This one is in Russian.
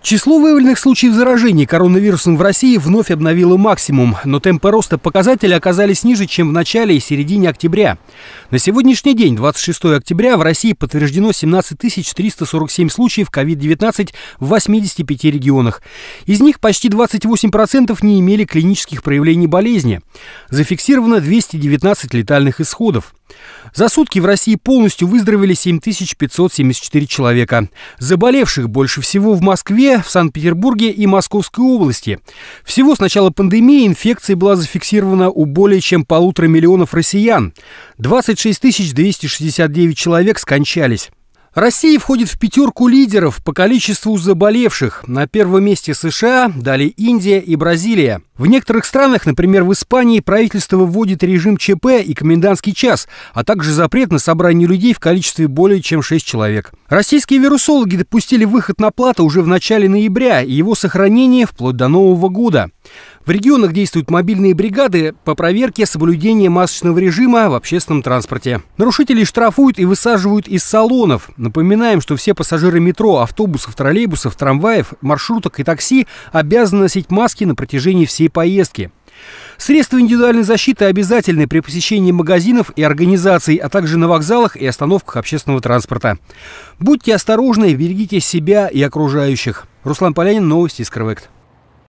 Число выявленных случаев заражений коронавирусом в России вновь обновило максимум, но темпы роста показателей оказались ниже, чем в начале и середине октября. На сегодняшний день, 26 октября, в России подтверждено 17 347 случаев COVID-19 в 85 регионах. Из них почти 28% не имели клинических проявлений болезни. Зафиксировано 219 летальных исходов. За сутки в России полностью выздоровели 7574 человека. Заболевших больше всего в Москве, в Санкт-Петербурге и Московской области. Всего с начала пандемии инфекция была зафиксирована у более чем полутора миллионов россиян. 26 269 человек скончались. Россия входит в пятерку лидеров по количеству заболевших. На первом месте США, далее Индия и Бразилия. В некоторых странах, например, в Испании, правительство вводит режим ЧП и комендантский час, а также запрет на собрание людей в количестве более чем 6 человек. Российские вирусологи допустили выход на плату уже в начале ноября и его сохранение вплоть до Нового года. В регионах действуют мобильные бригады по проверке соблюдения масочного режима в общественном транспорте. Нарушителей штрафуют и высаживают из салонов. Напоминаем, что все пассажиры метро, автобусов, троллейбусов, трамваев, маршруток и такси обязаны носить маски на протяжении всей поездки. Средства индивидуальной защиты обязательны при посещении магазинов и организаций, а также на вокзалах и остановках общественного транспорта. Будьте осторожны, берегите себя и окружающих. Руслан Полянин, новости из Крывект.